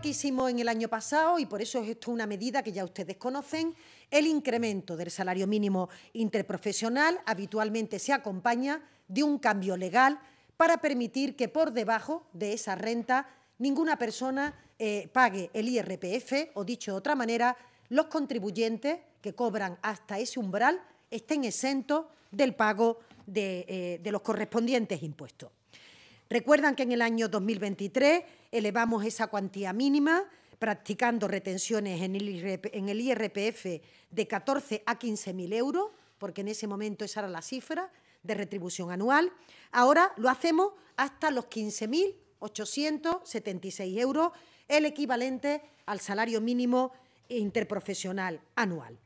que hicimos en el año pasado, y por eso es esto una medida que ya ustedes conocen, el incremento del salario mínimo interprofesional habitualmente se acompaña de un cambio legal para permitir que por debajo de esa renta ninguna persona eh, pague el IRPF o, dicho de otra manera, los contribuyentes que cobran hasta ese umbral estén exentos del pago de eh, los correspondientes impuestos. Recuerdan que en el año 2023 elevamos esa cuantía mínima practicando retenciones en el IRPF de 14 a 15.000 euros, porque en ese momento esa era la cifra de retribución anual. Ahora lo hacemos hasta los 15.876 euros, el equivalente al salario mínimo interprofesional anual.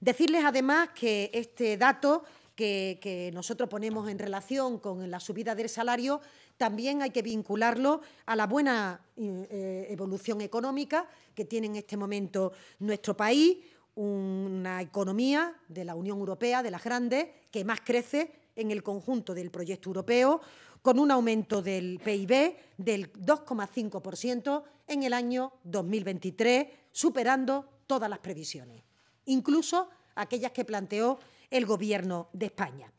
Decirles además que este dato que, nosotros ponemos en relación con la subida del salario, también hay que vincularlo a la buena eh, eh, evolución económica que tiene en este momento nuestro país, una economía de la Unión Europea, de las grandes, que más crece en el conjunto del proyecto europeo, con un aumento del PIB del 2,5% en el año 2023, superando todas las previsiones, incluso aquellas que planteó el gobierno de España.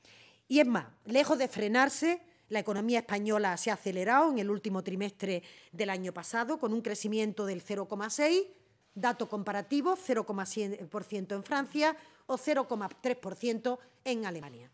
Y es más, lejos de frenarse, la economía española se ha acelerado en el último trimestre del año pasado con un crecimiento del 0,6, dato comparativo, 0,7% en Francia o 0,3% en Alemania.